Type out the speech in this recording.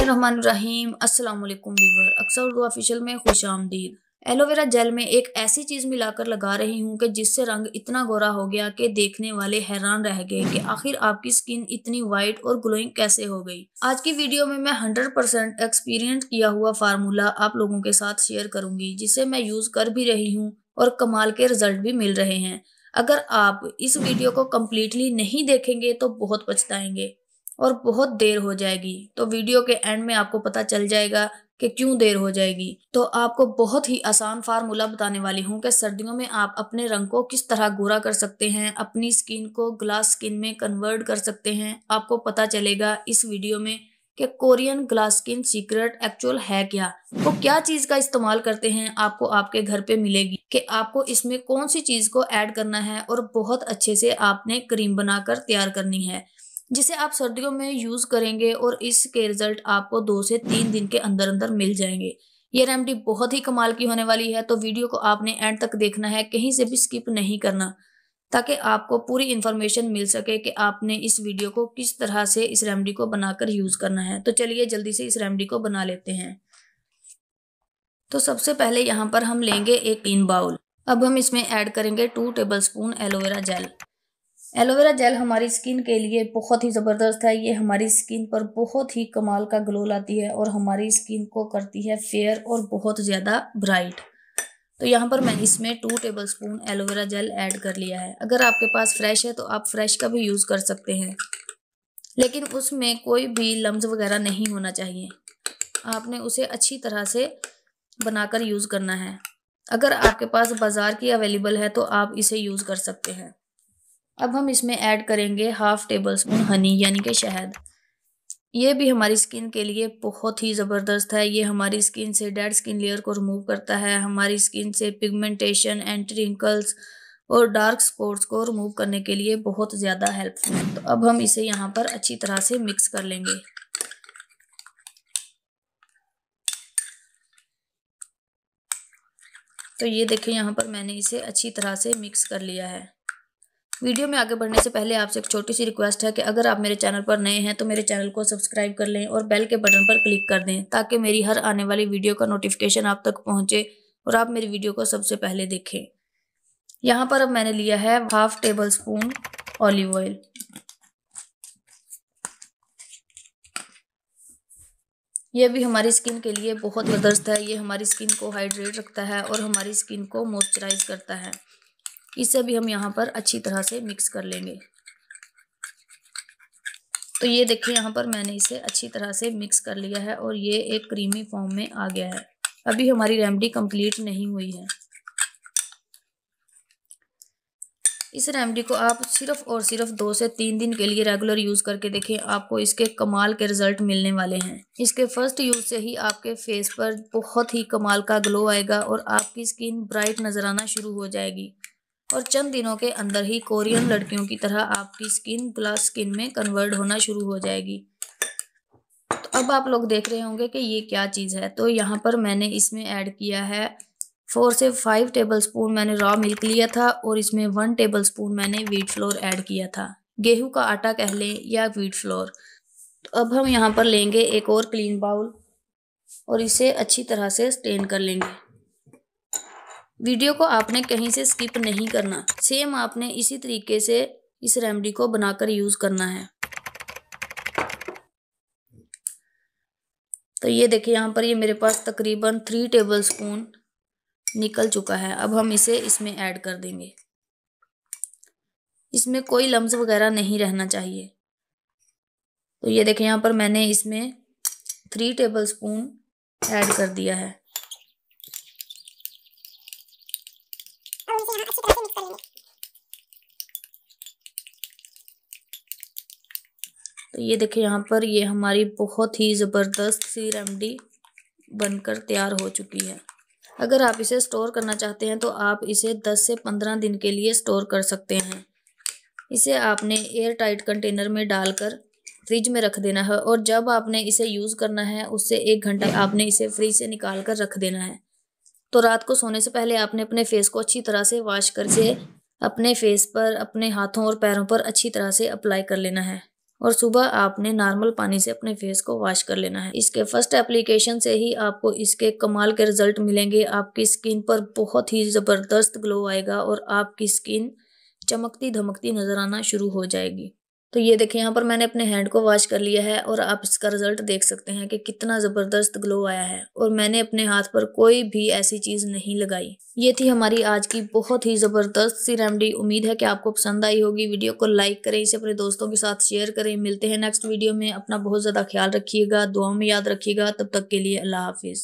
रहीम अक्सर उर्दू ऑफिशियल में खुश आमदीद एलोवेरा जेल में एक ऐसी चीज़ मिलाकर लगा रही हूँ कि जिससे रंग इतना गोरा हो गया कि देखने वाले हैरान रह गए कि आखिर आपकी स्किन इतनी वाइट और ग्लोइंग कैसे हो गई आज की वीडियो में मैं 100% परसेंट एक्सपीरियंस किया हुआ फार्मूला आप लोगों के साथ शेयर करूंगी जिसे मैं यूज़ कर भी रही हूँ और कमाल के रिजल्ट भी मिल रहे हैं अगर आप इस वीडियो को कम्प्लीटली नहीं देखेंगे तो बहुत पछताएंगे और बहुत देर हो जाएगी तो वीडियो के एंड में आपको पता चल जाएगा कि क्यों देर हो जाएगी तो आपको बहुत ही आसान फार्मूला बताने वाली हूँ कि सर्दियों में आप अपने रंग को किस तरह गोरा कर सकते हैं अपनी स्किन को ग्लास स्किन में कन्वर्ट कर सकते हैं आपको पता चलेगा इस वीडियो में कि Korean glass skin secret actual है क्या वो तो क्या चीज का इस्तेमाल करते हैं आपको आपके घर पे मिलेगी कि आपको इसमें कौन सी चीज को ऐड करना है और बहुत अच्छे से आपने क्रीम बनाकर तैयार करनी है जिसे आप सर्दियों में यूज़ करेंगे और इसके रिजल्ट आपको दो से तीन दिन के अंदर अंदर मिल जाएंगे ये रेमडी बहुत ही कमाल की होने वाली है तो वीडियो को आपने एंड तक देखना है कहीं से भी स्किप नहीं करना ताकि आपको पूरी इन्फॉर्मेशन मिल सके कि आपने इस वीडियो को किस तरह से इस रेमडी को बनाकर यूज़ करना है तो चलिए जल्दी से इस रेमडी को बना लेते हैं तो सबसे पहले यहाँ पर हम लेंगे एक तीन बाउल अब हम इसमें ऐड करेंगे two tablespoon aloe vera gel aloe vera gel हमारी स्किन के लिए बहुत ही ज़बरदस्त है ये हमारी स्किन पर बहुत ही कमाल का ग्लो लाती है और हमारी स्किन को करती है फेयर और बहुत ज़्यादा ब्राइट तो यहाँ पर मैं इसमें two tablespoon aloe vera gel add कर लिया है अगर आपके पास फ्रेश है तो आप फ्रेश का भी यूज़ कर सकते हैं लेकिन उसमें कोई भी लम्ब वगैरह नहीं होना चाहिए आपने उसे अच्छी तरह से बनाकर यूज़ करना है अगर आपके पास बाज़ार की अवेलेबल है तो आप इसे यूज़ कर सकते हैं अब हम इसमें ऐड करेंगे हाफ़ टेबल स्पून हनी यानी कि शहद ये भी हमारी स्किन के लिए बहुत ही ज़बरदस्त है ये हमारी स्किन से डेड स्किन लेयर को रिमूव करता है हमारी स्किन से पिगमेंटेशन एंटी रिंकल्स और डार्क स्पॉट्स को रिमूव करने के लिए बहुत ज़्यादा हेल्पफुल है तो अब हम इसे यहाँ पर अच्छी तरह से मिक्स कर लेंगे तो ये देखें यहाँ पर मैंने इसे अच्छी तरह से मिक्स कर लिया है वीडियो में आगे बढ़ने से पहले आपसे एक छोटी सी रिक्वेस्ट है कि अगर आप मेरे चैनल पर नए हैं तो मेरे चैनल को सब्सक्राइब कर लें और बेल के बटन पर क्लिक कर दें ताकि मेरी हर आने वाली वीडियो का नोटिफिकेशन आप तक पहुंचे और आप मेरी वीडियो को सबसे पहले देखें यहाँ पर अब मैंने लिया है half tablespoon olive oil यह भी हमारी स्किन के लिए बहुत मदरस्त है ये हमारी स्किन को हाइड्रेट रखता है और हमारी स्किन को मॉइस्चराइज करता है इसे भी हम यहाँ पर अच्छी तरह से मिक्स कर लेंगे तो ये देखिए यहाँ पर मैंने इसे अच्छी तरह से मिक्स कर लिया है और ये एक क्रीमी फॉर्म में आ गया है अभी हमारी रेमडी कंप्लीट नहीं हुई है इस रेमडी को आप सिर्फ और सिर्फ दो से तीन दिन के लिए रेगुलर यूज़ करके देखें आपको इसके कमाल के रिजल्ट मिलने वाले हैं इसके फर्स्ट यूज़ से ही आपके फेस पर बहुत ही कमाल का ग्लो आएगा और आपकी स्किन ब्राइट नज़र आना शुरू हो जाएगी और चंद दिनों के अंदर ही कोरियन लड़कियों की तरह आपकी स्किन ग्लास स्किन में कन्वर्ट होना शुरू हो जाएगी तो अब आप लोग देख रहे होंगे कि ये क्या चीज़ है तो यहाँ पर मैंने इसमें ऐड किया है फोर से फाइव टेबल स्पून मैंने रॉ मिल्क लिया था और इसमें वन टेबल स्पून मैंने वीट फ्लोर ऐड किया था गेहूं का आटा कह लें या वीट फ्लोर तो अब हम यहाँ पर लेंगे एक और क्लीन बाउल और इसे अच्छी तरह से स्टेन कर लेंगे वीडियो को आपने कहीं से स्किप नहीं करना सेम आपने इसी तरीके से इस रेमेडी को बनाकर यूज़ करना है तो ये देखिए यहाँ पर ये मेरे पास तकरीबन थ्री टेबल स्पून निकल चुका है अब हम इसे इसमें ऐड कर देंगे इसमें कोई लम्स वगैरह नहीं रहना चाहिए तो ये देखिए यहाँ पर मैंने इसमें थ्री टेबल स्पून ऐड कर दिया है यहाँ अच्छी तरह से मिक्स कर लेंगे तो ये देखिए यहाँ पर ये हमारी बहुत ही ज़बरदस्त सी रेमडी बनकर तैयार हो चुकी है अगर आप इसे स्टोर करना चाहते हैं तो आप इसे 10 से 15 दिन के लिए स्टोर कर सकते हैं इसे आपने एयर टाइट कंटेनर में डालकर फ्रिज में रख देना है और जब आपने इसे यूज़ करना है उससे एक घंटा आपने इसे फ्रिज से निकाल कर रख देना है तो रात को सोने से पहले आपने अपने फेस को अच्छी तरह से वॉश करके अपने फेस पर अपने हाथों और पैरों पर अच्छी तरह से अप्लाई कर लेना है और सुबह आपने नॉर्मल पानी से अपने फेस को वॉश कर लेना है इसके फर्स्ट एप्लीकेशन से ही आपको इसके कमाल के रिजल्ट मिलेंगे आपकी स्किन पर बहुत ही ज़बरदस्त ग्लो आएगा और आपकी स्किन चमकती धमकती नज़र आना शुरू हो जाएगी तो ये देखें यहाँ पर मैंने अपने हैंड को वॉश कर लिया है और आप इसका रिज़ल्ट देख सकते हैं कि कितना ज़बरदस्त ग्लो आया है और मैंने अपने हाथ पर कोई भी ऐसी चीज़ नहीं लगाई ये थी हमारी आज की बहुत ही ज़बरदस्त सी रेमडी उम्मीद है कि आपको पसंद आई होगी वीडियो को लाइक करें इसे अपने दोस्तों के साथ शेयर करें मिलते हैं नेक्स्ट वीडियो में अपना बहुत ज़्यादा ख्याल रखिएगा दुआ में याद रखिएगा तब तक के लिए अल्लाह हाफिज़